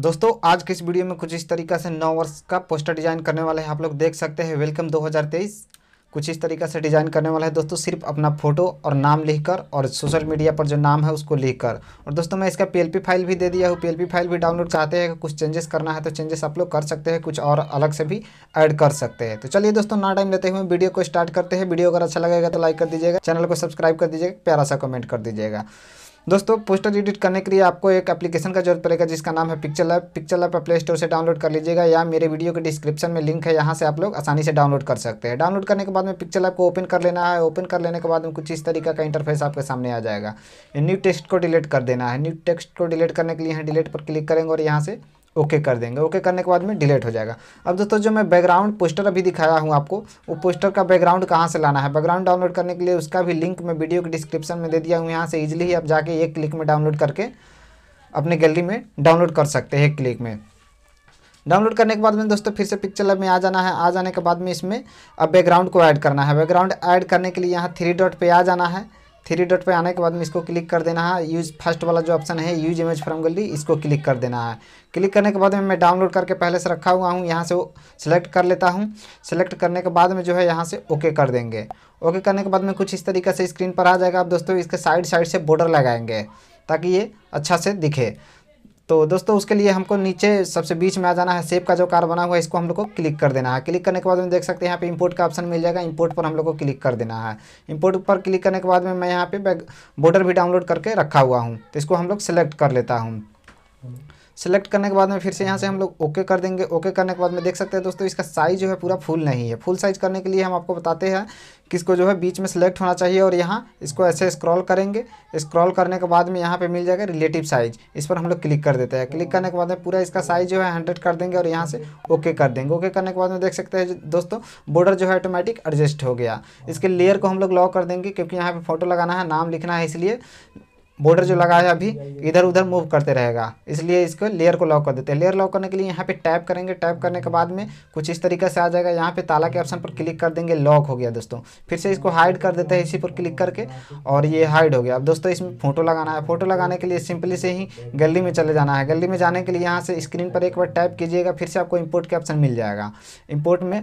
दोस्तों आज के इस वीडियो में कुछ इस तरीके से नौ वर्ष का पोस्टर डिजाइन करने वाले हैं आप लोग देख सकते हैं वेलकम 2023 कुछ इस तरीके से डिजाइन करने वाला है दोस्तों सिर्फ अपना फोटो और नाम लिखकर और सोशल मीडिया पर जो नाम है उसको लिखकर और दोस्तों मैं इसका पी फाइल भी दे दिया हूँ पी फाइल भी डाउनलोड चाहते हैं कुछ चेंजेस करना है तो चेंजेस आप लोग कर सकते हैं कुछ और अलग से भी ऐड कर सकते हैं तो चलिए दोस्तों ना टाइम लेते हुए वीडियो को स्टार्ट करते हैं वीडियो अगर अच्छा लगेगा तो लाइक कर दीजिएगा चैनल को सब्सक्राइब कर दीजिएगा प्यारा सा कमेंट कर दीजिएगा दोस्तों पोस्टर एडिट करने के लिए आपको एक एप्लीकेशन का जरूरत पड़ेगा जिसका नाम है picture lab picture lab play store से डाउनलोड कर लीजिएगा या मेरे वीडियो के डिस्क्रिप्शन में लिंक है यहाँ से आप लोग आसानी से डाउनलोड कर सकते हैं डाउनलोड करने के बाद में पिक्चर लैब को ओपन कर लेना है ओपन कर लेने के बाद में कुछ इस तरीका का इंटरफेस आपके सामने आ जाएगा न्यू टेक्स्ट को डिलीट कर देना है न्यू टेक्स्ट को डिलीट करने के लिए यहाँ डिलीट पर क्लिक करेंगे और यहाँ से ओके कर देंगे ओके करने के बाद में डिलीट हो जाएगा अब दोस्तों जो मैं बैकग्राउंड पोस्टर अभी दिखाया हूँ आपको वो पोस्टर का बैकग्राउंड कहाँ से लाना है बैकग्राउंड डाउनलोड करने के लिए उसका भी लिंक मैं वीडियो के डिस्क्रिप्शन में दे दिया हूँ यहाँ से ईजिली ही आप जाके एक क्लिक में डाउनलोड करके अपने गैलरी में डाउनलोड कर सकते हैं एक क्लिक में डाउनलोड करने के बाद में दोस्तों फिर से पिक्चर लैब में आ जाना है आ जाने के बाद में इसमें अब बैकग्राउंड को ऐड करना है बैकग्राउंड ऐड करने के लिए यहाँ थ्री डॉट पे आ जाना है थ्री डॉट पे आने के बाद में इसको क्लिक कर देना है यूज फर्स्ट वाला जो ऑप्शन है यूज इमेज फ्रॉम गली इसको क्लिक कर देना है क्लिक करने के बाद में मैं डाउनलोड करके पहले से रखा हुआ हूँ यहाँ से वो सिलेक्ट कर लेता हूँ सिलेक्ट करने के बाद में जो है यहाँ से ओके कर देंगे ओके करने के बाद में कुछ इस तरीके से स्क्रीन पर आ जाएगा आप दोस्तों इसके साइड साइड से बॉर्डर लगाएंगे ताकि ये अच्छा से दिखे तो दोस्तों उसके लिए हमको नीचे सबसे बीच में आ जाना है सेब का जो कार बना हुआ है इसको हम लोग को क्लिक कर देना है क्लिक करने के बाद में देख सकते हैं यहाँ पे इंपोर्ट का ऑप्शन मिल जाएगा इंपोर्ट पर हम लोग को क्लिक कर देना है इंपोर्ट पर क्लिक करने के बाद में मैं यहाँ पे बॉर्डर भी डाउनलोड करके रखा हुआ हूँ तो इसको हम लोग सेलेक्ट कर लेता हूँ सेलेक्ट करने के बाद में फिर से यहाँ से हम लोग ओके कर देंगे ओके करने के बाद में देख सकते हैं दोस्तों इसका साइज़ जो है पूरा फुल नहीं है फुल साइज़ करने के लिए हम आपको बताते हैं किसको जो है बीच में सेलेक्ट होना चाहिए और यहाँ इसको ऐसे स्क्रॉल करेंगे स्क्रॉल करने के बाद में यहाँ पे मिल जाएगा रिलेटिव साइज इस पर हम लोग क्लिक कर देते हैं क्लिक करने के बाद में पूरा इसका साइज जो है हंड्रेड कर देंगे और यहाँ से ओके कर देंगे ओके करने के बाद में देख सकते हैं दोस्तों बॉर्डर जो है ऑटोमेटिक एडजस्ट हो गया इसके लेयर को हम लोग लॉक कर देंगे क्योंकि यहाँ पर फोटो लगाना है नाम लिखना है इसलिए बॉर्डर जो लगा है अभी इधर उधर मूव करते रहेगा इसलिए इसको लेयर को लॉक कर देते हैं लेयर लॉक करने के लिए यहाँ पे टैप करेंगे टैप करने के बाद में कुछ इस तरीके से आ जाएगा यहाँ पे ताला के ऑप्शन पर क्लिक कर देंगे लॉक हो गया दोस्तों फिर से इसको हाइड कर देते हैं इसी पर क्लिक करके और ये हाइड हो गया अब दोस्तों इसमें फोटो लगाना है फोटो लगाने के लिए सिंपली से ही गली में चले जाना है गली में जाने के लिए यहाँ से स्क्रीन पर एक बार टाइप कीजिएगा फिर से आपको इम्पोर्ट के ऑप्शन मिल जाएगा इम्पोर्ट में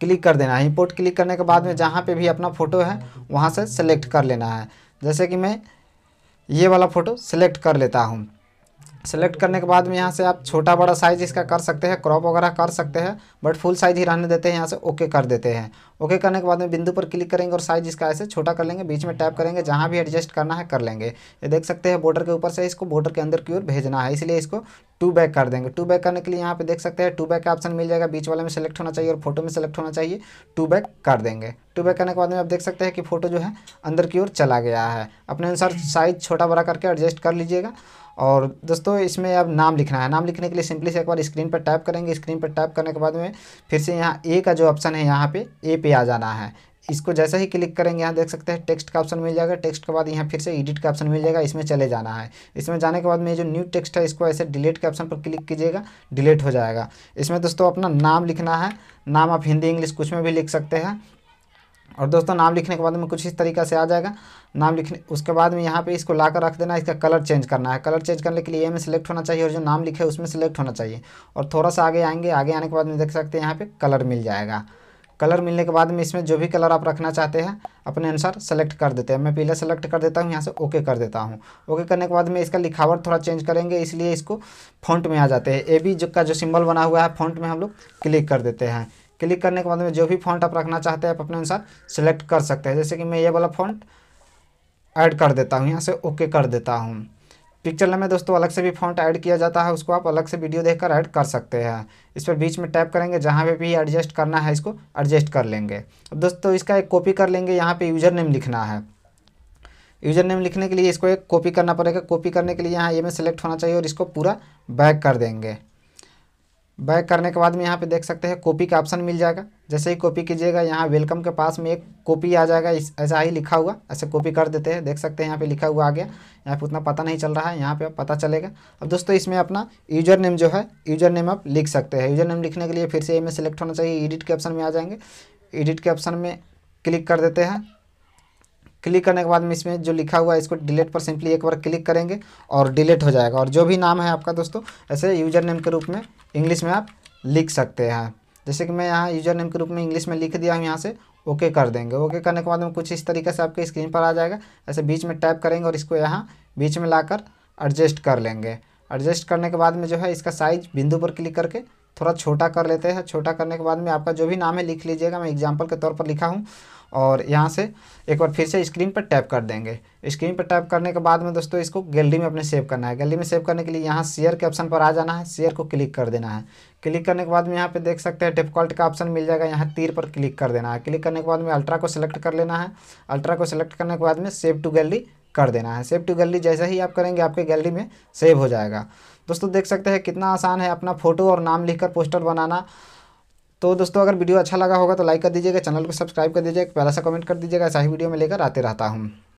क्लिक कर देना है इम्पोर्ट क्लिक करने के बाद में जहाँ पर भी अपना फ़ोटो है वहाँ से सेलेक्ट कर लेना है जैसे कि मैं ये वाला फ़ोटो सेलेक्ट कर लेता हूँ सेलेक्ट करने के बाद में यहाँ से आप छोटा बड़ा साइज इसका कर सकते हैं क्रॉप वगैरह कर सकते हैं बट फुल साइज ही रहने देते हैं यहाँ से ओके कर देते हैं ओके करने के बाद में बिंदु पर क्लिक करेंगे और साइज इसका ऐसे छोटा कर लेंगे बीच में टैप करेंगे जहाँ भी एडजस्ट करना है कर लेंगे ये देख सकते हैं बॉर्डर के ऊपर से इसको बॉर्डर के अंदर की ओर भेजना है इसलिए इसको टू बैक कर देंगे टू बैक करने के लिए यहाँ पे देख सकते हैं टू बैक का ऑप्शन मिल जाएगा बीच वाले में सेलेक्ट होना चाहिए और फोटो में सेलेक्ट होना चाहिए टू बैक कर देंगे टू बैक करने के बाद में आप देख सकते हैं कि फोटो जो है अंदर की ओर चला गया है अपने अनुसार साइज छोटा बड़ा करके एडजस्ट कर लीजिएगा और दोस्तों इसमें अब नाम लिखना है नाम लिखने के लिए सिंपली से एक बार स्क्रीन पर टाइप करेंगे स्क्रीन पर टाइप करने के बाद में फिर से यहाँ ए का जो ऑप्शन है यहाँ पे ए पे आ जाना है इसको जैसे ही क्लिक करेंगे यहाँ देख सकते हैं टेक्स्ट का ऑप्शन मिल जाएगा टेक्स्ट के बाद यहाँ फिर से एडिट का ऑप्शन मिल जाएगा इसमें चले जाना है इसमें जाने के बाद में जो न्यू टेक्स्ट है इसको ऐसे डिलीट के ऑप्शन पर क्लिक कीजिएगा डिलीट हो जाएगा इसमें दोस्तों अपना नाम लिखना है नाम आप हिंदी इंग्लिश कुछ में भी लिख सकते हैं और दोस्तों नाम लिखने के बाद में कुछ इस तरीका से आ जाएगा नाम लिखने उसके बाद में यहाँ पे इसको ला कर रख देना इसका कलर चेंज करना है कलर चेंज करने के लिए ए में सिलेक्ट होना चाहिए और जो नाम लिखे उसमें सिलेक्ट होना चाहिए और थोड़ा सा आगे आएंगे आगे आने के बाद में देख सकते हैं यहाँ पर कलर मिल जाएगा कलर मिलने के बाद में इसमें जो भी कलर आप रखना चाहते हैं अपने अनुसार सेलेक्ट कर देते हैं मैं पीला सेलेक्ट कर देता हूँ यहाँ से ओके कर देता हूँ ओके करने के बाद में इसका लिखावट थोड़ा चेंज करेंगे इसलिए इसको फॉन्ट में आ जाते हैं ए बी जो का जो सिंबल बना हुआ है फॉन्ट में हम लोग क्लिक कर देते हैं क्लिक करने के बाद में जो भी फॉन्ट आप रखना चाहते हैं आप अपने अनुसार सेलेक्ट कर सकते हैं जैसे कि मैं ये वाला फॉन्ट ऐड कर देता हूँ यहाँ से ओके कर देता हूँ पिक्चर में दोस्तों अलग से भी फॉन्ट ऐड किया जाता है उसको आप अलग से वीडियो देखकर ऐड कर सकते हैं इस पर बीच में टैप करेंगे जहाँ पे भी एडजस्ट करना है इसको एडजस्ट कर लेंगे अब दोस्तों इसका एक कॉपी कर लेंगे यहाँ पे यूज़र नेम लिखना है यूज़र नेम लिखने के लिए इसको एक कॉपी करना पड़ेगा कॉपी करने के लिए यहाँ ये में सेलेक्ट होना चाहिए और इसको पूरा बैक कर देंगे बैक करने के बाद में यहाँ पे देख सकते हैं कॉपी का ऑप्शन मिल जाएगा जैसे ही कॉपी कीजिएगा यहाँ वेलकम के पास में एक कॉपी आ जाएगा इस ऐसा ही लिखा हुआ ऐसे कॉपी कर देते हैं देख सकते हैं यहाँ पे लिखा हुआ आ गया यहाँ पे उतना पता नहीं चल रहा है यहाँ पे पता चलेगा अब दोस्तों इसमें अपना यूजर नेम जो है यूजर नेम आप लिख सकते हैं यूजर नेम लिखने के लिए फिर से ये में सेलेक्ट होना चाहिए एडिट के ऑप्शन में आ जाएंगे एडिट के ऑप्शन में क्लिक कर देते हैं क्लिक करने के बाद में इसमें जो लिखा हुआ है इसको डिलीट पर सिंपली एक बार क्लिक करेंगे और डिलीट हो जाएगा और जो भी नाम है आपका दोस्तों ऐसे यूजर नेम के रूप में इंग्लिश में आप लिख सकते हैं जैसे कि मैं यहाँ यूजर नेम के रूप में इंग्लिश में लिख दिया हूँ यहाँ से ओके कर देंगे ओके करने के बाद में कुछ इस तरीके से आपके स्क्रीन पर आ जाएगा ऐसे बीच में टाइप करेंगे और इसको यहाँ बीच में लाकर एडजस्ट कर लेंगे एडजस्ट करने के बाद में जो है इसका साइज बिंदु पर क्लिक करके थोड़ा छोटा कर लेते हैं छोटा करने के बाद में आपका जो भी नाम है लिख लीजिएगा मैं एग्जाम्पल के तौर पर लिखा हूँ और यहाँ से एक बार फिर से स्क्रीन पर टैप कर देंगे स्क्रीन पर टैप करने के बाद में दोस्तों इसको गैलरी में अपने सेव करना है गैलरी में सेव करने के लिए यहाँ शेयर के ऑप्शन पर आ जाना है शेयर को क्लिक कर देना है क्लिक करने के बाद में यहाँ पे देख सकते हैं डिफॉल्ट का ऑप्शन मिल जाएगा यहाँ तीर पर क्लिक कर देना है क्लिक करने के बाद में अल्ट्रा को सिलेक्ट कर लेना है अल्ट्रा को सिलेक्ट करने के बाद में सेव टू गैलरी कर देना है सेव टू गैलरी जैसे ही आप करेंगे आपके गैलरी में सेव हो जाएगा दोस्तों देख सकते हैं कितना आसान है अपना फ़ोटो और नाम लिखकर पोस्टर बनाना तो दोस्तों अगर वीडियो अच्छा लगा होगा तो लाइक कर दीजिएगा चैनल को सब्सक्राइब कर दीजिएगा पहला सा कमेंट कर दीजिएगा ऐसा ही वीडियो में लेकर आते रहता हूँ